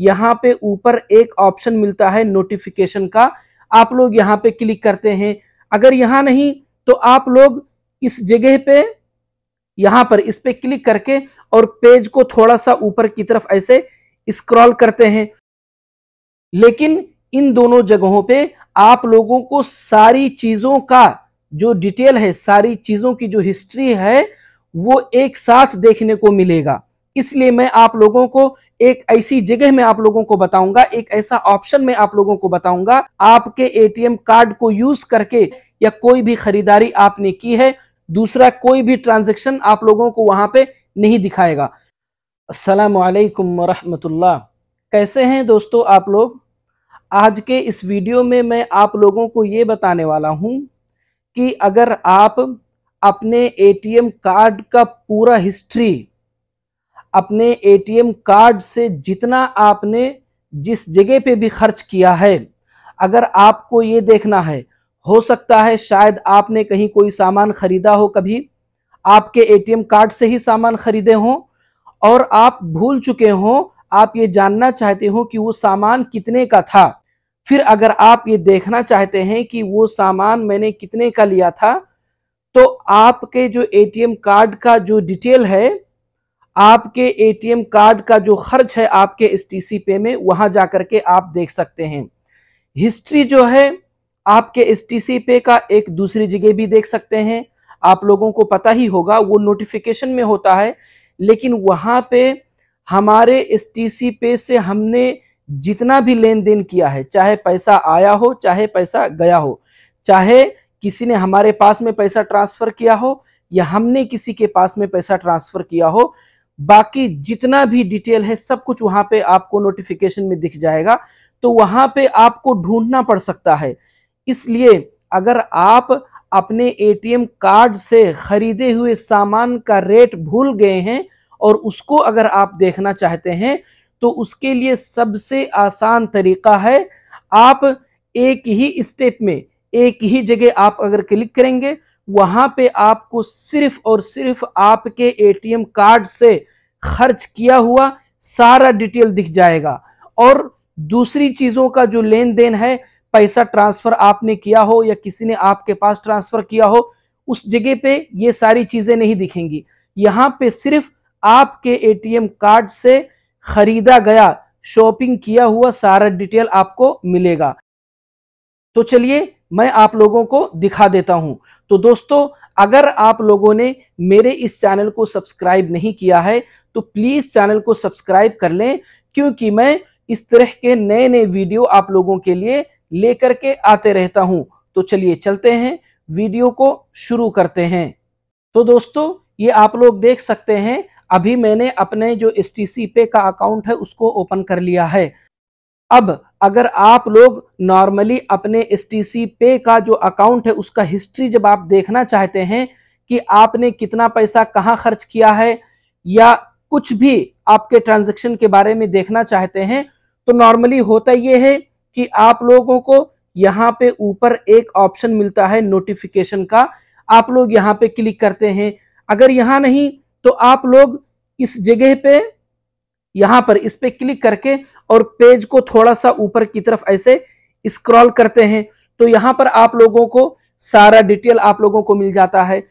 यहाँ पे ऊपर एक ऑप्शन मिलता है नोटिफिकेशन का आप लोग यहाँ पे क्लिक करते हैं अगर यहाँ नहीं तो आप लोग इस जगह पे यहाँ पर इस पे क्लिक करके और पेज को थोड़ा सा ऊपर की तरफ ऐसे स्क्रॉल करते हैं लेकिन इन दोनों जगहों पे आप लोगों को सारी चीजों का जो डिटेल है सारी चीजों की जो हिस्ट्री है वो एक साथ देखने को मिलेगा इसलिए मैं आप लोगों को एक ऐसी जगह में आप लोगों को बताऊंगा एक ऐसा ऑप्शन में आप लोगों को बताऊंगा आपके एटीएम कार्ड को यूज करके या कोई भी खरीदारी आपने की है दूसरा कोई भी ट्रांजेक्शन आप लोगों को वहां पे नहीं दिखाएगा असलकम वरहमतुल्ला कैसे हैं दोस्तों आप लोग आज के इस वीडियो में मैं आप लोगों को ये बताने वाला हूँ कि अगर आप अपने एटीएम कार्ड का पूरा हिस्ट्री अपने एटीएम कार्ड से जितना आपने जिस जगह पे भी खर्च किया है अगर आपको ये देखना है हो सकता है शायद आपने कहीं कोई सामान खरीदा हो कभी आपके एटीएम कार्ड से ही सामान खरीदे हों और आप भूल चुके हों आप ये जानना चाहते हो कि वो सामान कितने का था फिर अगर आप ये देखना चाहते हैं कि वो सामान मैंने कितने का लिया था तो आपके जो एटीएम कार्ड का जो डिटेल है आपके एटीएम कार्ड का जो खर्च है आपके एस टी पे में वहां जाकर के आप देख सकते हैं हिस्ट्री जो है आपके एस टी पे का एक दूसरी जगह भी देख सकते हैं आप लोगों को पता ही होगा वो नोटिफिकेशन में होता है लेकिन वहां पे हमारे एस टी पे से हमने जितना भी लेन देन किया है चाहे पैसा आया हो चाहे पैसा गया हो चाहे किसी ने हमारे पास में पैसा ट्रांसफर किया हो या हमने किसी के पास में पैसा ट्रांसफर किया हो बाकी जितना भी डिटेल है सब कुछ वहां पे आपको नोटिफिकेशन में दिख जाएगा तो वहां पे आपको ढूंढना पड़ सकता है इसलिए अगर आप अपने एटीएम कार्ड से खरीदे हुए सामान का रेट भूल गए हैं और उसको अगर आप देखना चाहते हैं तो उसके लिए सबसे आसान तरीका है आप एक ही स्टेप में एक ही जगह आप अगर क्लिक करेंगे वहां पे आपको सिर्फ और सिर्फ आपके एटीएम कार्ड से खर्च किया हुआ सारा डिटेल दिख जाएगा और दूसरी चीजों का जो लेन देन है पैसा ट्रांसफर आपने किया हो या किसी ने आपके पास ट्रांसफर किया हो उस जगह पे ये सारी चीजें नहीं दिखेंगी यहाँ पे सिर्फ आपके एटीएम कार्ड से खरीदा गया शॉपिंग किया हुआ सारा डिटेल आपको मिलेगा तो चलिए मैं आप लोगों को दिखा देता हूं तो दोस्तों अगर आप लोगों ने मेरे इस चैनल को सब्सक्राइब नहीं किया है तो प्लीज चैनल को सब्सक्राइब कर लें क्योंकि मैं इस तरह के नए नए वीडियो आप लोगों के लिए लेकर के आते रहता हूं तो चलिए चलते हैं वीडियो को शुरू करते हैं तो दोस्तों ये आप लोग देख सकते हैं अभी मैंने अपने जो एस टी पे का अकाउंट है उसको ओपन कर लिया है अब अगर आप लोग नॉर्मली अपने एस टी पे का जो अकाउंट है उसका हिस्ट्री जब आप देखना चाहते हैं कि आपने कितना पैसा कहाँ खर्च किया है या कुछ भी आपके ट्रांजेक्शन के बारे में देखना चाहते हैं तो नॉर्मली होता यह है कि आप लोगों को यहाँ पे ऊपर एक ऑप्शन मिलता है नोटिफिकेशन का आप लोग यहाँ पे क्लिक करते हैं अगर यहाँ नहीं तो आप लोग इस जगह पे यहाँ पर इस पे क्लिक करके और पेज को थोड़ा सा ऊपर की तरफ ऐसे स्क्रॉल करते हैं तो यहाँ पर आप लोगों को सारा डिटेल आप लोगों को मिल जाता है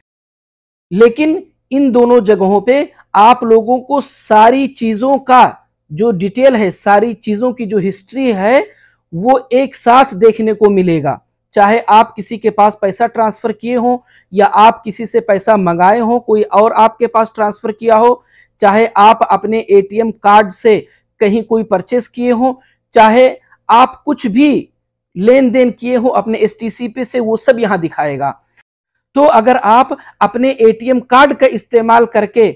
लेकिन इन दोनों जगहों पे आप लोगों को सारी चीजों का जो डिटेल है सारी चीजों की जो हिस्ट्री है वो एक साथ देखने को मिलेगा चाहे आप किसी के पास पैसा ट्रांसफर किए हो या आप किसी से पैसा मंगाए हो कोई और आपके पास ट्रांसफर किया हो चाहे आप अपने एटीएम कार्ड से कहीं कोई परचेस किए हो चाहे आप कुछ भी लेन देन किए हो अपने एस पे से वो सब यहां दिखाएगा तो अगर आप अपने एटीएम कार्ड का इस्तेमाल करके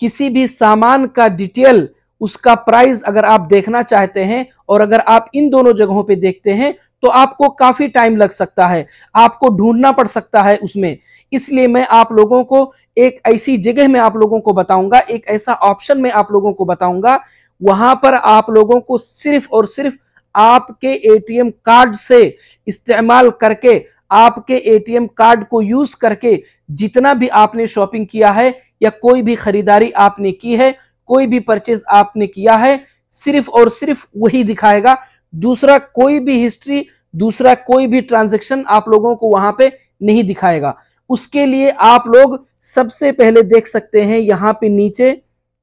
किसी भी सामान का डिटेल उसका प्राइस अगर आप देखना चाहते हैं और अगर आप इन दोनों जगहों पे देखते हैं तो आपको काफी टाइम लग सकता है आपको ढूंढना पड़ सकता है उसमें इसलिए मैं आप लोगों को एक ऐसी जगह में आप लोगों को बताऊंगा एक ऐसा ऑप्शन में आप लोगों को बताऊंगा वहां पर आप लोगों को सिर्फ और सिर्फ आपके एटीएम कार्ड से इस्तेमाल करके आपके एटीएम कार्ड को यूज करके जितना भी आपने शॉपिंग किया है या कोई भी खरीदारी आपने की है कोई भी परचेज आपने किया है सिर्फ और सिर्फ वही दिखाएगा दूसरा कोई भी हिस्ट्री दूसरा कोई भी ट्रांजेक्शन आप लोगों को वहां पे नहीं दिखाएगा उसके लिए आप लोग सबसे पहले देख सकते हैं यहाँ पे नीचे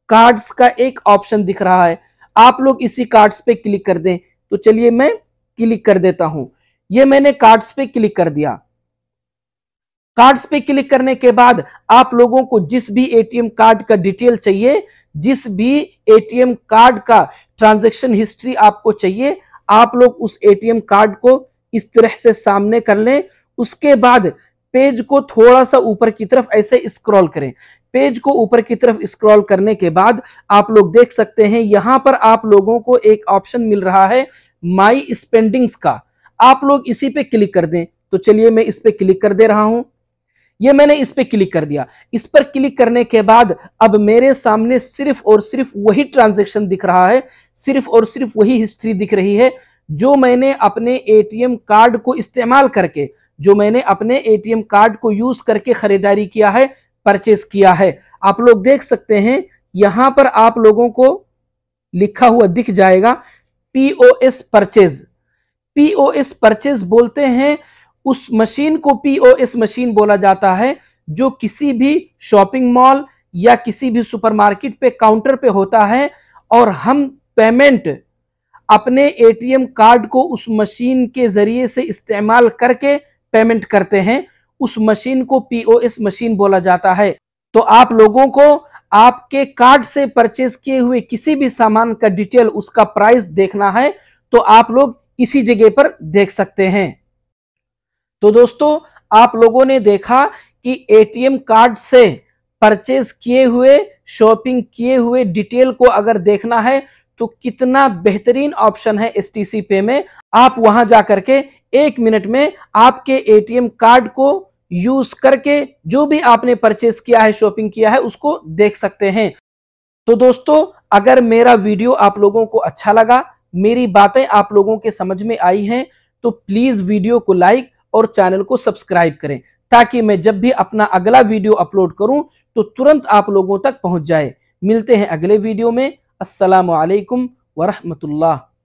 कार्ड्स का एक ऑप्शन दिख रहा है आप लोग इसी कार्ड्स पे क्लिक कर दें तो चलिए मैं क्लिक कर देता हूं ये मैंने कार्ड्स पे क्लिक कर दिया कार्ड्स पे क्लिक करने के बाद आप लोगों को जिस भी एटीएम कार्ड का डिटेल चाहिए जिस भी एटीएम कार्ड का ट्रांजैक्शन हिस्ट्री आपको चाहिए आप लोग उस एटीएम कार्ड को इस तरह से सामने कर लें उसके बाद पेज को थोड़ा सा ऊपर की तरफ ऐसे स्क्रॉल करें पेज को ऊपर की तरफ स्क्रॉल करने के बाद आप लोग देख सकते हैं यहां पर आप लोगों को एक ऑप्शन मिल रहा है माई स्पेंडिंग्स का आप लोग इसी पे क्लिक कर दें तो चलिए मैं इस पे क्लिक कर दे रहा हूं ये मैंने इस पर क्लिक कर दिया इस पर क्लिक करने के बाद अब मेरे सामने सिर्फ और सिर्फ वही ट्रांजेक्शन दिख रहा है सिर्फ और सिर्फ वही हिस्ट्री दिख रही है जो मैंने अपने एटीएम कार्ड को इस्तेमाल करके जो मैंने अपने एटीएम कार्ड को यूज करके खरीदारी किया है परचेस किया है आप लोग देख सकते हैं यहां पर आप लोगों को लिखा हुआ दिख जाएगा पीओएस परचेज पीओएस परचेज बोलते हैं उस मशीन को पीओएस मशीन बोला जाता है जो किसी भी शॉपिंग मॉल या किसी भी सुपरमार्केट पे काउंटर पे होता है और हम पेमेंट अपने एटीएम कार्ड को उस मशीन के जरिए से इस्तेमाल करके पेमेंट करते हैं उस मशीन को पीओएस मशीन बोला जाता है तो आप लोगों को आपके कार्ड से परचेज किए हुए किसी भी सामान का डिटेल उसका प्राइस देखना है तो आप लोग इसी जगह पर देख सकते हैं तो दोस्तों आप लोगों ने देखा कि एटीएम कार्ड से परचेज किए हुए शॉपिंग किए हुए डिटेल को अगर देखना है तो कितना बेहतरीन ऑप्शन है एस टी पे में आप वहां जा करके एक मिनट में आपके एटीएम कार्ड को यूज करके जो भी आपने परचेस किया है शॉपिंग किया है उसको देख सकते हैं तो दोस्तों अगर मेरा वीडियो आप लोगों को अच्छा लगा मेरी बातें आप लोगों के समझ में आई हैं तो प्लीज वीडियो को लाइक और चैनल को सब्सक्राइब करें ताकि मैं जब भी अपना अगला वीडियो अपलोड करूं तो तुरंत आप लोगों तक पहुंच जाए मिलते हैं अगले वीडियो में असलकम वरहमतुल्ला